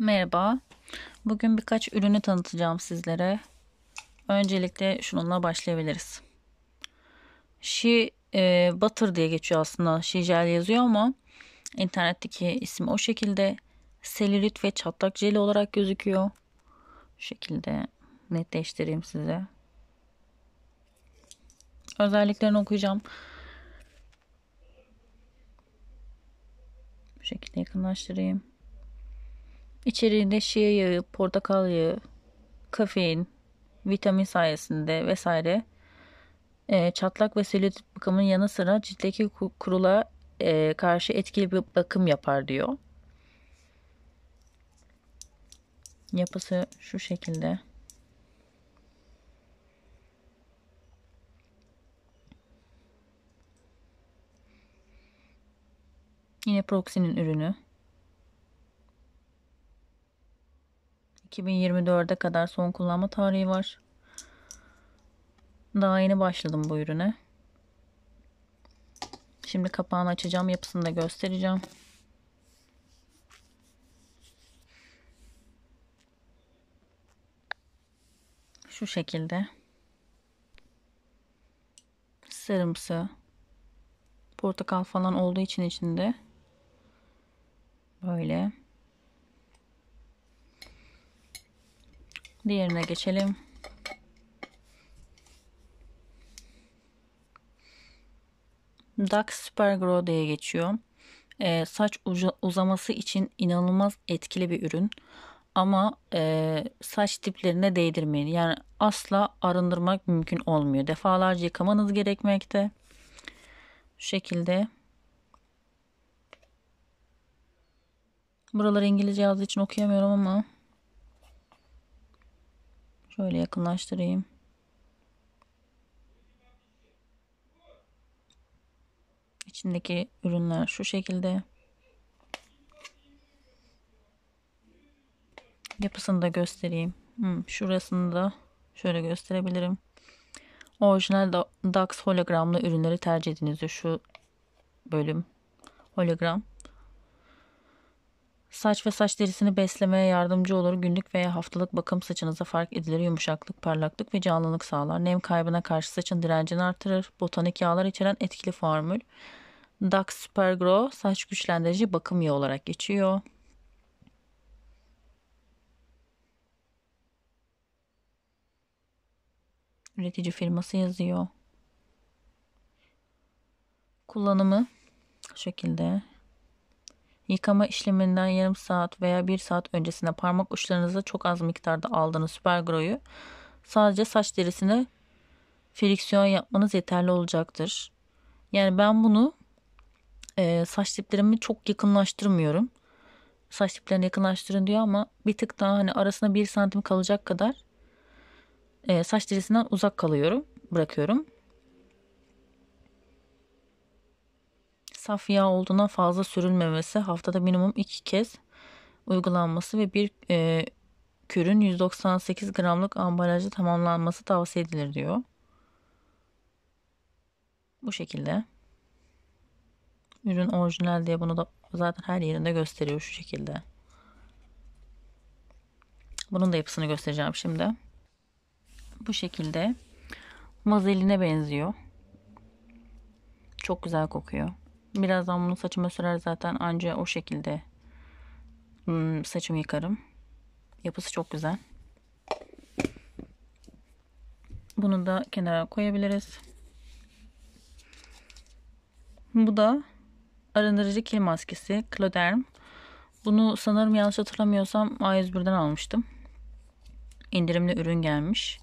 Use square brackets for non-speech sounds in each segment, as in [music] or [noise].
Merhaba. Bugün birkaç ürünü tanıtacağım sizlere. Öncelikle şununla başlayabiliriz. She e, Butter diye geçiyor aslında. She Gel yazıyor ama internetteki ismi o şekilde. Selülit ve çatlak jeli olarak gözüküyor. Şu şekilde netleştireyim size. Özelliklerini okuyacağım. Bu şekilde yakınlaştırayım. İçeriğinde şia yağı, portakal yağı, kafein, vitamin sayesinde vesaire e, çatlak ve selülit bakımının yanı sıra ciltteki kurula e, karşı etkili bir bakım yapar diyor. Yapısı şu şekilde. Yine Proxy'nin ürünü. 2024'e kadar son kullanma tarihi var. Daha yeni başladım bu ürüne. Şimdi kapağını açacağım. Yapısını da göstereceğim. Şu şekilde. Sarımsı. Portakal falan olduğu için içinde. Böyle. Diğerine geçelim. Dark Super Grow diye geçiyor. Ee, saç uzaması için inanılmaz etkili bir ürün. Ama e, saç diplerine değdirmeyin. Yani asla arındırmak mümkün olmuyor. Defalarca yıkamanız gerekmekte. Şu şekilde. Buraları İngilizce yazdığı için okuyamıyorum ama. Şöyle yakınlaştırayım. İçindeki ürünler şu şekilde. Yapısını da göstereyim. Hmm, şurasını da şöyle gösterebilirim. Orijinal DAX hologramlı ürünleri tercih ediniz diyor şu bölüm. Hologram. Saç ve saç derisini beslemeye yardımcı olur. Günlük veya haftalık bakım saçınıza fark edilir. Yumuşaklık, parlaklık ve canlılık sağlar. Nem kaybına karşı saçın direncini artırır. Botanik yağlar içeren etkili formül. Dax Super Grow saç güçlendirici bakım yağı olarak geçiyor. Üretici firması yazıyor. Kullanımı şekilde Yıkama işleminden yarım saat veya bir saat öncesinde parmak uçlarınıza çok az miktarda aldığınız süpergroyu sadece saç derisine friksiyon yapmanız yeterli olacaktır. Yani ben bunu e, saç diplerimi çok yakınlaştırmıyorum. Saç diplerini yakınlaştırın diyor ama bir tık daha hani arasına bir santim kalacak kadar e, saç derisinden uzak kalıyorum, bırakıyorum. saf yağ olduğuna fazla sürülmemesi, haftada minimum iki kez uygulanması ve bir e, kürün 198 gramlık ambalajda tamamlanması tavsiye edilir diyor. Bu şekilde. Ürün orijinal diye bunu da zaten her yerinde gösteriyor şu şekilde. Bunun da yapısını göstereceğim şimdi. Bu şekilde mazeline benziyor. Çok güzel kokuyor. Birazdan bunu saçıma sürer zaten anca o şekilde hmm, saçımı yıkarım. Yapısı çok güzel. Bunu da kenara koyabiliriz. Bu da arındırıcı kil maskesi Cloderm. Bunu sanırım yanlış hatırlamıyorsam A101'den almıştım. İndirimli ürün gelmiş.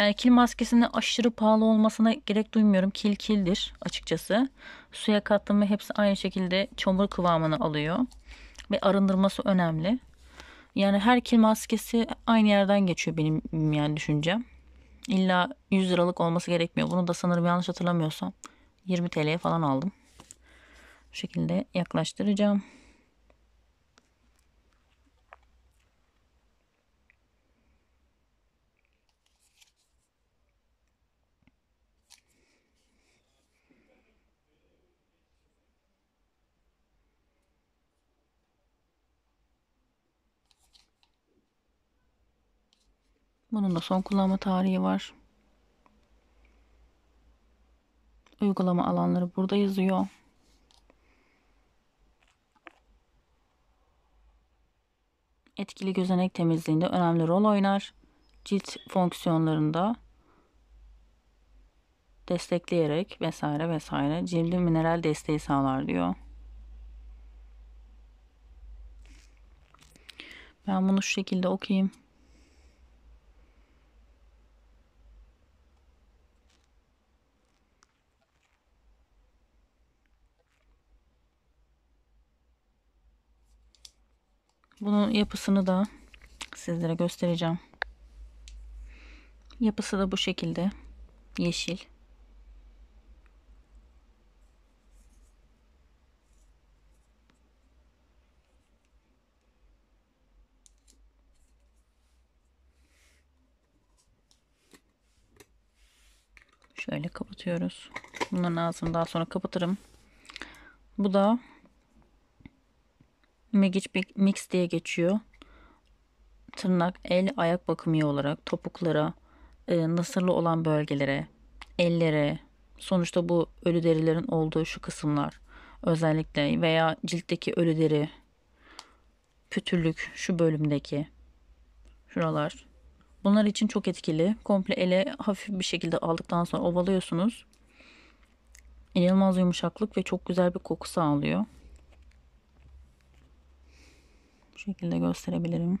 Yani kil maskesinin aşırı pahalı olmasına gerek duymuyorum. Kil kildir açıkçası. Suya kattığımda hepsi aynı şekilde çamur kıvamını alıyor. Ve arındırması önemli. Yani her kil maskesi aynı yerden geçiyor benim yani düşüncem. İlla 100 liralık olması gerekmiyor. Bunu da sanırım yanlış hatırlamıyorsam 20 TL'ye falan aldım. Bu şekilde yaklaştıracağım. Bunun da son kullanma tarihi var. Uygulama alanları burada yazıyor. Etkili gözenek temizliğinde önemli rol oynar. Cilt fonksiyonlarında destekleyerek vesaire vesaire cildi mineral desteği sağlar diyor. Ben bunu şu şekilde okuyayım. Bunun yapısını da sizlere göstereceğim. Yapısı da bu şekilde. Yeşil. Şöyle kapatıyoruz. Bunların ağzını daha sonra kapatırım. Bu da Magic Mix diye geçiyor. Tırnak, el, ayak bakımı olarak topuklara, e, nasırlı olan bölgelere, ellere, sonuçta bu ölü derilerin olduğu şu kısımlar özellikle veya ciltteki ölü deri, pütürlük şu bölümdeki şuralar. Bunlar için çok etkili. Komple ele hafif bir şekilde aldıktan sonra ovalıyorsunuz. İnanılmaz yumuşaklık ve çok güzel bir koku sağlıyor şekilde gösterebilirim.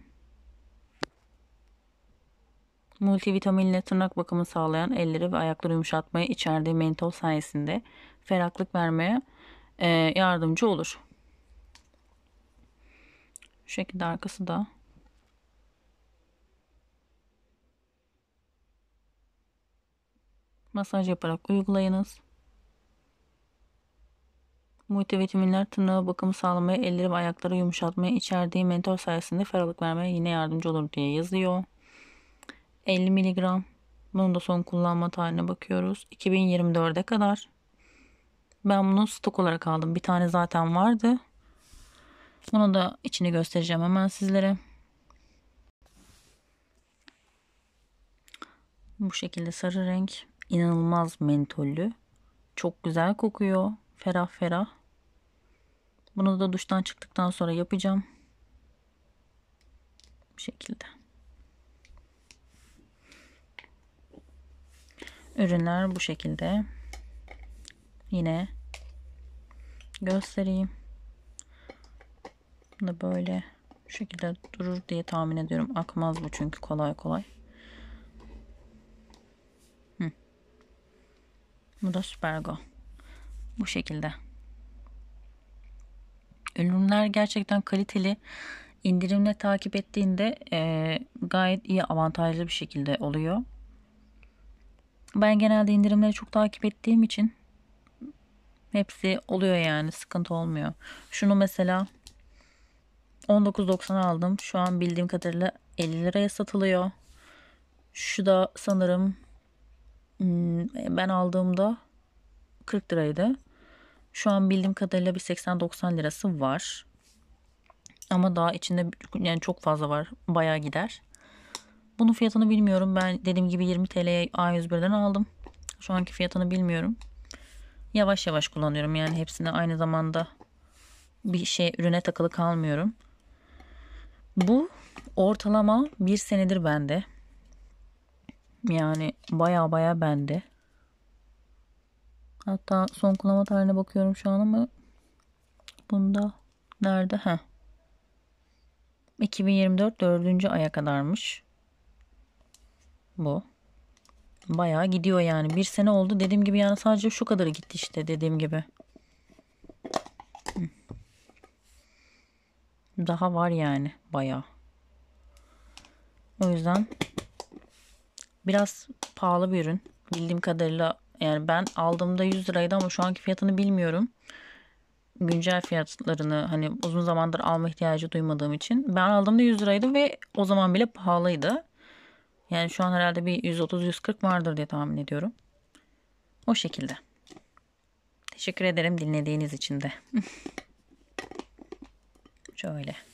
Multivitaminle tırnak bakımı sağlayan elleri ve ayakları yumuşatmaya içerdiği mentol sayesinde ferahlık vermeye e, yardımcı olur. Şu şekilde arkası da masaj yaparak uygulayınız. Multivitaminler tırnağa bakımı sağlamaya, elleri ve ayakları yumuşatmaya, içerdiği mentol sayesinde ferahlık vermeye yine yardımcı olur diye yazıyor. 50 mg. Bunun da son kullanma tarihine bakıyoruz. 2024'e kadar. Ben bunu stok olarak aldım. Bir tane zaten vardı. Bunu da içini göstereceğim hemen sizlere. Bu şekilde sarı renk. inanılmaz mentollü. Çok güzel kokuyor. Ferah ferah. Bunu da duştan çıktıktan sonra yapacağım. Bu şekilde. Ürünler bu şekilde. Yine göstereyim. Da böyle bu şekilde durur diye tahmin ediyorum. Akmaz bu çünkü kolay kolay. Hı. Bu da Supergo. Bu şekilde. Ürünler gerçekten kaliteli. İndirimle takip ettiğinde e, gayet iyi avantajlı bir şekilde oluyor. Ben genelde indirimleri çok takip ettiğim için hepsi oluyor yani sıkıntı olmuyor. Şunu mesela 19.90 aldım. Şu an bildiğim kadarıyla 50 liraya satılıyor. Şu da sanırım hmm, ben aldığımda 40 liraydı. Şu an bildiğim kadarıyla bir 80-90 lirası var. Ama daha içinde yani çok fazla var. Bayağı gider. Bunun fiyatını bilmiyorum. Ben dediğim gibi 20 TL'ye A101'den aldım. Şu anki fiyatını bilmiyorum. Yavaş yavaş kullanıyorum. Yani hepsini aynı zamanda bir şey ürüne takılı kalmıyorum. Bu ortalama bir senedir bende. Yani baya baya bende. Hatta son kullanma tarihine bakıyorum şu an ama bunda nerede? Heh. 2024 4. aya kadarmış. Bu. Bayağı gidiyor yani. Bir sene oldu. Dediğim gibi yani sadece şu kadarı gitti işte dediğim gibi. Daha var yani bayağı. O yüzden biraz pahalı bir ürün. Bildiğim kadarıyla yani ben aldığımda 100 liraydı ama şu anki fiyatını bilmiyorum. Güncel fiyatlarını hani uzun zamandır alma ihtiyacı duymadığım için. Ben aldığımda 100 liraydı ve o zaman bile pahalıydı. Yani şu an herhalde bir 130-140 vardır diye tahmin ediyorum. O şekilde. Teşekkür ederim dinlediğiniz için de. [laughs] Şöyle.